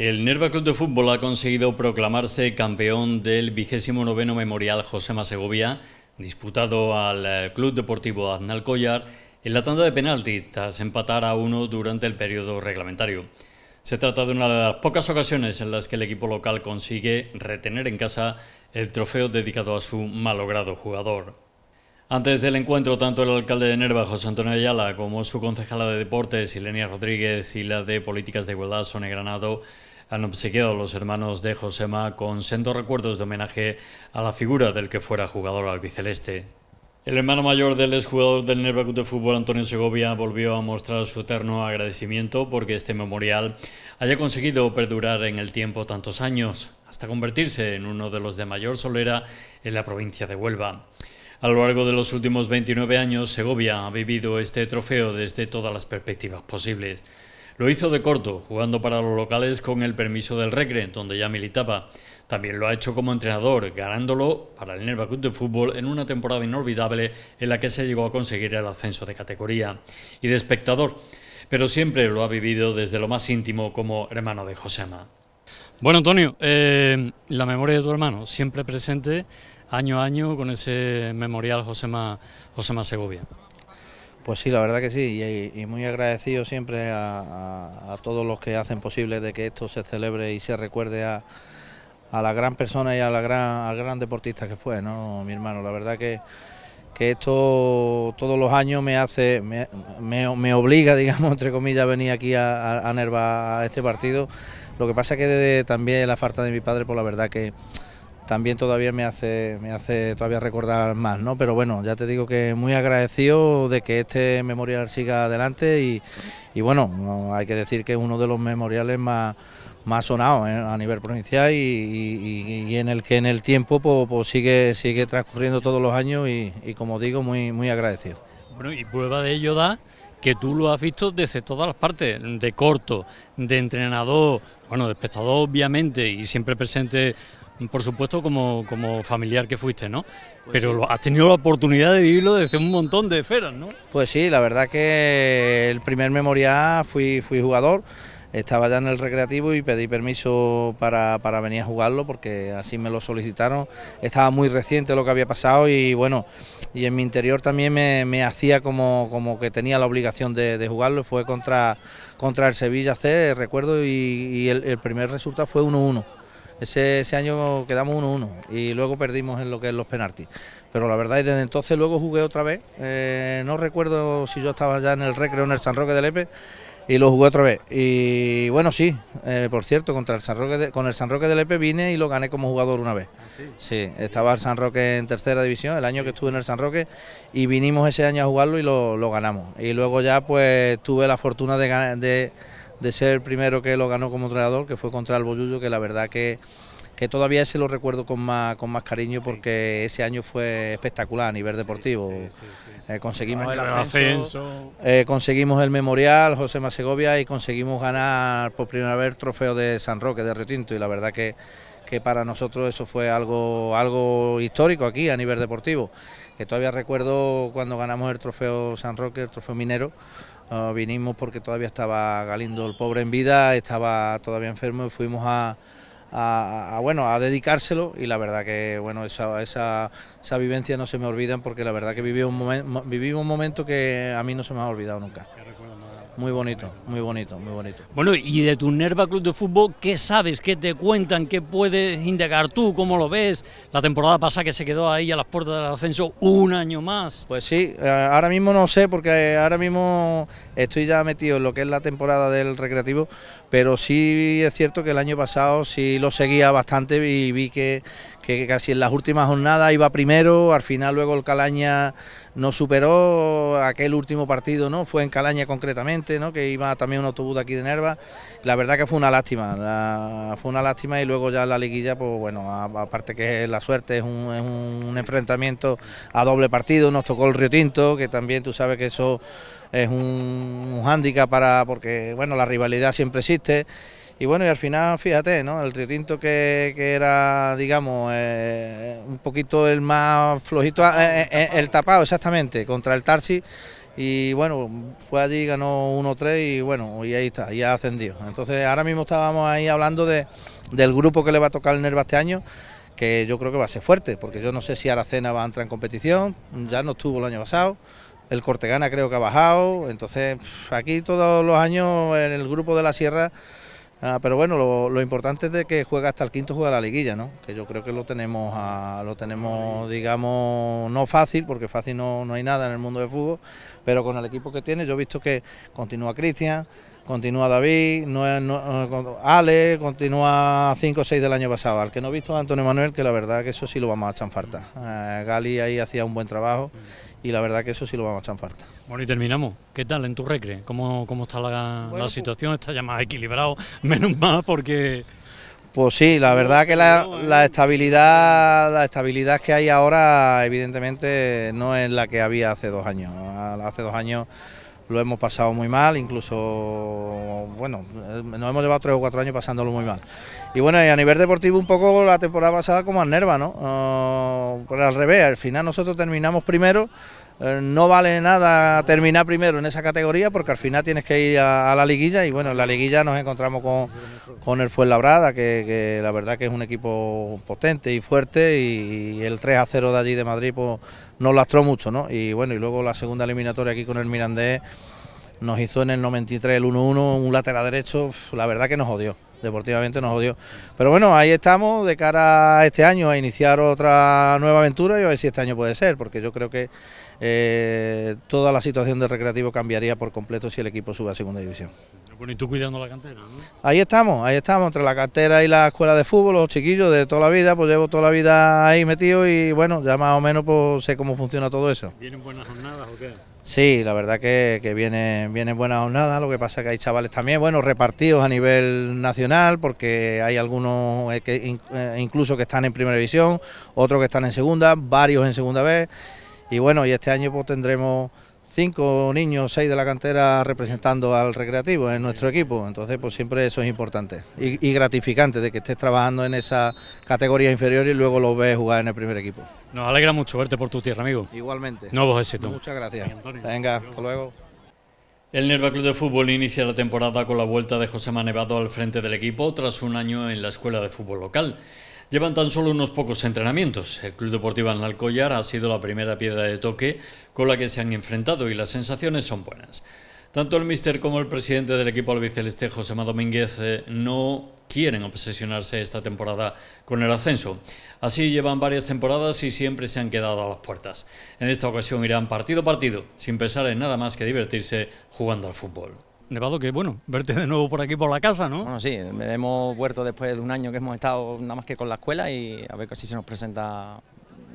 El Nerva Club de Fútbol ha conseguido proclamarse campeón del vigésimo noveno Memorial José Masegovia, disputado al eh, Club Deportivo Aznal Collar en la tanda de penalti, tras empatar a uno durante el periodo reglamentario. Se trata de una de las pocas ocasiones en las que el equipo local consigue retener en casa el trofeo dedicado a su malogrado jugador. Antes del encuentro, tanto el alcalde de Nerva, José Antonio Ayala, como su concejala de Deportes, Ilenia Rodríguez, y la de Políticas de Igualdad, Sonia Granado, han ah, obsequiado pues los hermanos de Josema con sendos recuerdos de homenaje a la figura del que fuera jugador albiceleste. El hermano mayor del exjugador del Nerva de Fútbol, Antonio Segovia, volvió a mostrar su eterno agradecimiento porque este memorial haya conseguido perdurar en el tiempo tantos años, hasta convertirse en uno de los de mayor solera en la provincia de Huelva. A lo largo de los últimos 29 años, Segovia ha vivido este trofeo desde todas las perspectivas posibles. Lo hizo de corto, jugando para los locales con el permiso del Recre, donde ya militaba. También lo ha hecho como entrenador, ganándolo para el Nerva Club de Fútbol en una temporada inolvidable en la que se llegó a conseguir el ascenso de categoría. Y de espectador, pero siempre lo ha vivido desde lo más íntimo como hermano de Josema. Bueno, Antonio, eh, la memoria de tu hermano, siempre presente año a año con ese memorial Josema, Josema Segovia. Pues sí, la verdad que sí, y, muy agradecido siempre a, todos los que hacen posible de que esto se celebre y se recuerde a, la gran persona y a la gran, al gran deportista que fue, ¿no, mi hermano? La verdad que, esto todos los años me hace, me, obliga, digamos, entre comillas, a venir aquí a, Nerva a este partido. Lo que pasa que también la falta de mi padre, por pues la verdad que también todavía me hace, me hace todavía recordar más, ¿no? Pero bueno, ya te digo que muy agradecido de que este memorial siga adelante y, y bueno, hay que decir que es uno de los memoriales más, más sonados ¿eh? a nivel provincial y, y, en el que en el tiempo sigue, sigue transcurriendo todos los años y, como digo, muy, muy agradecido. Bueno, y prueba de ello da que tú lo has visto desde todas las partes, de corto, de entrenador, bueno, de espectador obviamente, y siempre presente por supuesto, como, familiar que fuiste, ¿no? Pues Pero has tenido la oportunidad de vivirlo desde un montón de esferas, ¿no? Pues sí, la verdad que el primer memorial fui, fui jugador, estaba ya en el recreativo y pedí permiso para, venir a jugarlo porque así me lo solicitaron. Estaba muy reciente lo que había pasado y bueno, y en mi interior también me, hacía como, como que tenía la obligación de, jugarlo. Fue contra, contra el Sevilla C, recuerdo, y, el, el primer resultado fue 1-1. Ese, año quedamos 1-1 y luego perdimos en lo que es los penaltis. Pero la verdad es desde entonces luego jugué otra vez. Eh, no recuerdo si yo estaba ya en el recreo en el San Roque de Lepe y lo jugué otra vez. Y bueno, sí, eh, por cierto, contra el San Roque de, con el San Roque del Lepe vine y lo gané como jugador una vez. Ah, sí? estaba el San Roque en tercera división, el año que estuve en el San Roque, y vinimos ese año a jugarlo y lo, ganamos. Y luego ya pues tuve la fortuna de, de de ser el primero que lo ganó como entrenador, que fue contra el Boyullo, que la verdad que, todavía se lo recuerdo con más, con más cariño porque ese año fue espectacular a nivel deportivo. Eh, conseguimos el ascenso, eh, conseguimos el memorial José Masegovia y conseguimos ganar por primera vez el trofeo de San Roque, de Retinto, y la verdad que, que para nosotros eso fue algo, algo histórico aquí a nivel deportivo que todavía recuerdo cuando ganamos el trofeo San Roque, el trofeo minero, ah, vinimos porque todavía estaba Galindo el pobre en vida, estaba todavía enfermo y fuimos a, bueno, a dedicárselo y la verdad que bueno, esa, vivencia no se me olvida, porque la verdad que viví un vivimos un momento que a mí no se me ha olvidado nunca. Muy bonito, muy bonito, muy bonito. Bueno, y de tu Nerva Club de Fútbol, ¿qué sabes? ¿Qué te cuentan? ¿Qué puedes indagar tú? ¿Cómo lo ves? La temporada pasada que se quedó ahí a las puertas del ascenso un año más. Pues sí, eh, ahora mismo no sé porque eh, ahora mismo estoy ya metido en lo que es la temporada del recreativo, pero sí es cierto que el año pasado sí lo seguía bastante y vi que, que casi en las últimas jornadas iba primero, al final luego el Calaña no superó aquel último partido, ¿no? Fue en Calaña concretamente, Que iba también un autobús de aquí de Nerva. La verdad que fue una lástima, fue una lástima y luego ya la liguilla, pues bueno, aparte que la suerte es un, enfrentamiento a doble partido, nos tocó el Río Tinto, que también tú sabes que eso es un, un hándicap para, porque bueno, la rivalidad siempre existe y bueno, y al final, fíjate, ¿no? El Río que, que era, digamos, eh, un poquito el más flojito, ah, eh, eh, el tapado, exactamente, contra el Tarsi. Y bueno, fue allí, ganó 1-3 y bueno, y ahí está, ya ascendido... Entonces ahora mismo estábamos ahí hablando de, del grupo que le va a tocar el Nerva este año, que yo creo que va a ser fuerte, porque yo no sé si Aracena va a entrar en competición, ya no estuvo el año pasado el Cortegana creo que ha bajado, entonces aquí todos los años en el grupo de la Sierra Ah, pero bueno, lo, importante es de que juega hasta el quinto juega la liguilla, ¿no? Que yo creo que lo tenemos, lo tenemos, digamos, no fácil, porque fácil no, hay nada en el mundo de fútbol, pero con el equipo que tiene, yo he visto que continúa Cristian, continúa David, no, Ale, continúa cinco o 6 del año pasado. Al que no he visto a Antonio Manuel, que la verdad que eso sí lo vamos a echar falta. Eh, Gali ahí hacía un buen trabajo y la verdad que eso sí lo vamos a echar en falta. Bueno, y terminamos. ¿Qué tal en tu recre? ¿Cómo, está la, pues- situación? ¿Está ya más equilibrado? Menos más porque... Pues sí, la verdad que la, la, estabilidad la estabilidad que hay ahora evidentemente no es la que había hace dos años. Hace dos años lo hemos pasado muy mal, incluso, bueno, nos hemos llevado tres o cuatro años pasándolo muy mal. Y bueno, y a nivel deportivo un poco la temporada pasada como al Nerva, ¿no? Ah, al revés, al final nosotros terminamos primero, eh, no vale nada terminar primero en esa categoría porque al final tienes que ir a, la liguilla y bueno, en la liguilla nos encontramos con, el Fuenlabrada, que, que la verdad que es un equipo potente y fuerte y, el 3 a 0 de allí de Madrid pues, nos lastró mucho, ¿no? Y bueno, y luego la segunda eliminatoria aquí con el Mirandés nos hizo en el 93 el 1-1, un lateral derecho, la verdad que nos odió, deportivamente nos odió. Pero bueno, ahí estamos de cara a este año, a iniciar otra nueva aventura y a ver si este año puede ser, porque yo creo que eh, toda la situación del recreativo cambiaría por completo si el equipo sube a segunda división. Bueno, y tú cuidando la cantera, Ahí estamos, ahí estamos, entre la cantera y la escuela de fútbol, los chiquillos de toda la vida, pues llevo toda la vida ahí metido y bueno, ya más o menos pues, sé cómo funciona todo eso. ¿Vienen buenas jornadas o qué? Sí, la verdad que, vienen, buenas jornadas, lo que pasa es que hay chavales también, bueno, repartidos a nivel nacional, porque hay algunos eh, eh, incluso que están en primera división, otros que están en segunda, varios en segunda vez. Y bueno, y este año pues tendremos cinco niños, seis de la cantera representando al recreativo en nuestro equipo. Entonces, pues siempre eso es importante y, gratificante de que estés trabajando en esa categoría inferior y luego lo ves jugar en el primer equipo. Nos alegra mucho verte por tu tierra, amigo. Igualmente. Nuevos éxitos. Muchas gracias. Venga, hasta luego. El Nerva Club de Fútbol inicia la temporada con la vuelta de José Manevado al frente del equipo tras un año en la escuela de fútbol local. Llevan tan solo unos pocos entrenamientos. El Club Deportivo Analcollar ha sido la primera piedra de toque con la que se han enfrentado y las sensaciones son buenas. Tanto el míster como el presidente del equipo albiceleste, José Manuel Domínguez, eh, no quieren obsesionarse esta temporada con el ascenso. Así llevan varias temporadas y siempre se han quedado a las puertas. En esta ocasión irán partido a partido, sin pensar en nada más que divertirse jugando al fútbol. Nevado, que bueno, verte de nuevo por aquí, por la casa, ¿no? Bueno, sí, hemos vuelto después de un año que hemos estado nada más que con la escuela y a ver si se nos presenta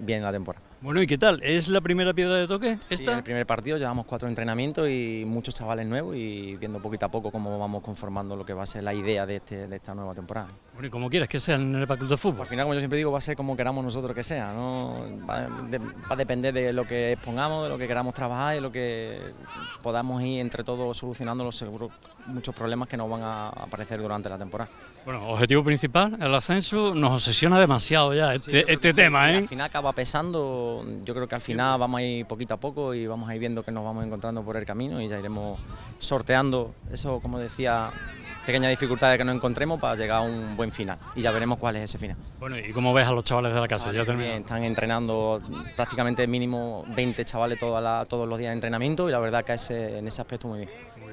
bien la temporada. Bueno, ¿y qué tal? ¿Es la primera piedra de toque esta? en el primer partido llevamos cuatro entrenamientos y muchos chavales nuevos y viendo poquito a poco cómo vamos conformando lo que va a ser la idea de, este, esta nueva temporada. Bueno, y como quieras que sea en el partido de fútbol. Al final, como yo siempre digo, va a ser como queramos nosotros que sea, ¿no? Va, a depender de lo que expongamos, de lo que queramos trabajar, y lo que podamos ir entre todos solucionando los seguro muchos problemas que nos van a aparecer durante la temporada. Bueno, objetivo principal, el ascenso, nos obsesiona demasiado ya este, este tema, ¿eh? Al final acaba pesando yo creo que al final vamos a ir poquito a poco y vamos a ir viendo que nos vamos encontrando por el camino y ya iremos sorteando eso, como decía, pequeñas dificultades que nos encontremos para llegar a un buen final y ya veremos cuál es ese final. Bueno, ¿y cómo ves a los chavales de la casa? Están entrenando prácticamente mínimo 20 chavales todos los días de entrenamiento y la verdad que en ese aspecto muy bien. Muy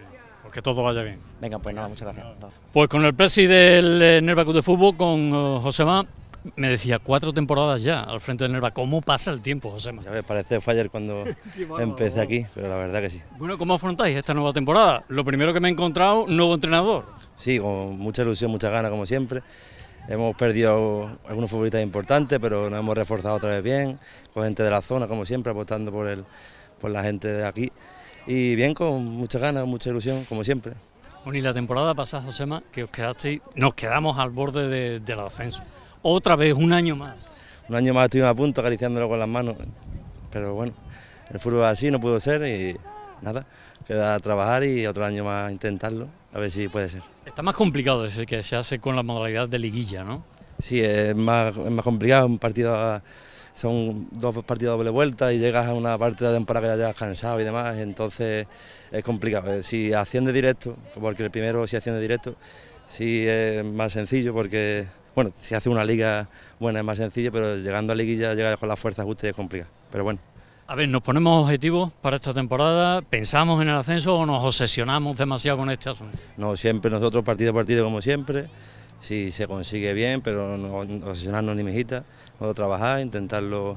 pues todo vaya bien. Venga, pues nada, muchas gracias. Pues con el presi del eh, Nerva de Fútbol, con eh, José Más me decía, cuatro temporadas ya al frente de Nerva. ¿Cómo pasa el tiempo, José? Ya me parece fallar cuando empecé aquí, pero la verdad que sí. Bueno, ¿cómo afrontáis esta nueva temporada? Lo primero que me he encontrado, nuevo entrenador. Sí, con mucha ilusión, mucha ganas, como siempre. Hemos perdido algunos futbolistas importantes, pero nos hemos reforzado otra vez bien, con gente de la zona, como siempre, apostando por, el, por la gente de aquí. Y bien, con muchas ganas, mucha ilusión, como siempre. Bueno, y la temporada pasada, Josema, que os quedasteis, nos quedamos al borde de, la defensa otra vez, un año más. Un año más estuvimos a punto acariciándolo con las manos, pero bueno, el fútbol así, no pudo ser y nada, queda trabajar y otro año más intentarlo, a ver si puede ser. Está más complicado ese que se hace con la modalidad de liguilla, ¿no? Sí, es más, más complicado, un partido son dos partidos doble vuelta y llegas a una parte de la temporada que ya has cansado y demás, entonces es complicado. Eh, si asciende directo, porque el primero si asciende directo, sí es más sencillo porque bueno, si hace una liga buena es más sencillo, pero llegando a liguilla, llegar con la fuerza justa y es complicado. Pero bueno. A ver, ¿nos ponemos objetivos para esta temporada? ¿Pensamos en el ascenso o nos obsesionamos demasiado con este asunto? No, siempre nosotros partido a partido como siempre. Si se consigue bien, pero no, obsesionarnos ni mejita. puedo trabajar, intentarlo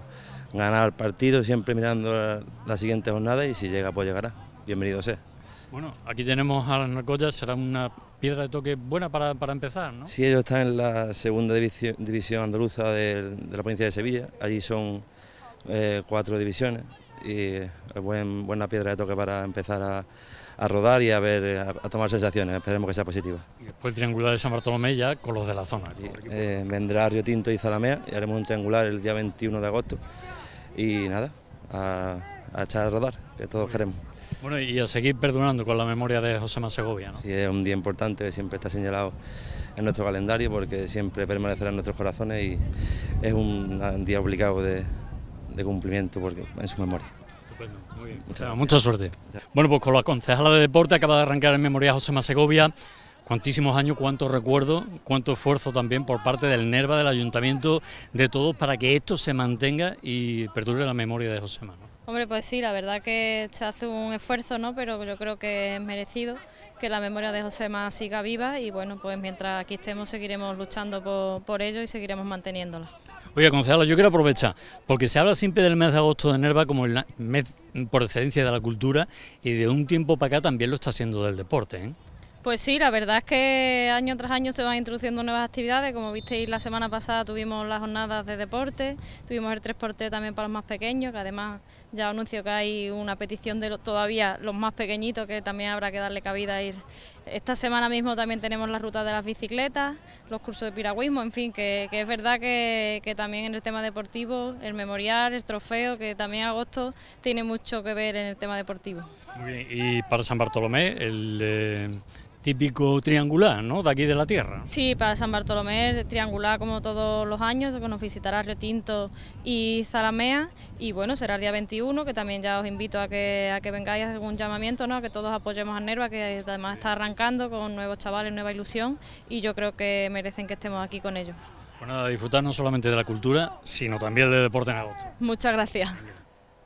ganar partido, siempre mirando la, la siguiente jornada y si llega, pues llegará. Bienvenido sea. Bueno, aquí tenemos a las Narcollas, será una piedra de toque buena para, empezar, ¿no? Sí, ellos están en la segunda división, andaluza de, la provincia de Sevilla, allí son eh, cuatro divisiones y es buena piedra de toque para empezar a, rodar y a ver a, tomar sensaciones, esperemos que sea positiva. Y después el triangular de San Bartolomé ya con los de la zona. ¿eh? Eh, vendrá Río Tinto y Zalamea y haremos un triangular el día 21 de agosto y nada, a, a echar a rodar, que todos queremos. Bueno, y a seguir perdurando con la memoria de José Masegovia, ¿no? Sí, es un día importante, siempre está señalado en nuestro calendario porque siempre permanecerá en nuestros corazones y es un día obligado de, cumplimiento porque en su memoria. Estupendo, muy bien. mucha suerte. Bueno, pues con la concejala de deporte acaba de arrancar en memoria José Masegovia. Cuantísimos años, cuánto recuerdo, cuánto esfuerzo también por parte del NERVA, del ayuntamiento, de todos, para que esto se mantenga y perdure la memoria de José Masegovia. Hombre, pues sí, la verdad que se hace un esfuerzo, ¿no? Pero yo creo que es merecido que la memoria de José Más siga viva y bueno, pues mientras aquí estemos seguiremos luchando por, ello y seguiremos manteniéndola. Oye, concejala, yo quiero aprovechar, porque se habla siempre del mes de agosto de Nerva como el mes por excelencia de la cultura y de un tiempo para acá también lo está haciendo del deporte, ¿eh? Pues sí, la verdad es que año tras año se van introduciendo nuevas actividades. Como visteis, la semana pasada tuvimos las jornadas de deporte, tuvimos el 3 también para los más pequeños, que además ya anuncio que hay una petición de todavía los más pequeñitos que también habrá que darle cabida a ir. Esta semana mismo también tenemos las rutas de las bicicletas, los cursos de piragüismo, en fin, que, es verdad que, también en el tema deportivo, el memorial, el trofeo, que también agosto tiene mucho que ver en el tema deportivo. Muy bien, y para San Bartolomé, el... Eh, típico triangular, ¿no? De aquí de la tierra. Sí, para San Bartolomé triangular como todos los años, que nos visitará Retinto y Zalamea y bueno, será el día 21, que también ya os invito a que, a que vengáis a algún llamamiento, ¿no? que todos apoyemos a Nerva, que además está arrancando con nuevos chavales, nueva ilusión y yo creo que merecen que estemos aquí con ellos. Bueno, a disfrutar no solamente de la cultura, sino también del deporte en agosto. Muchas gracias.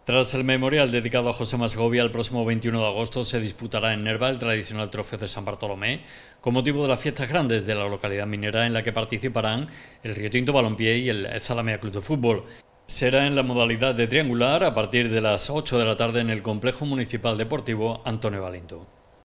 Tras el memorial dedicado a José Masgovia, el próximo 21 de agosto se disputará en Nerva el tradicional trofeo de San Bartolomé, con motivo de las fiestas grandes de la localidad minera en la que participarán el Río Tinto Balompié y el Zalamea Club de Fútbol. Será en la modalidad de triangular a partir de las 8 de la tarde en el Complejo Municipal Deportivo Antonio Valinto.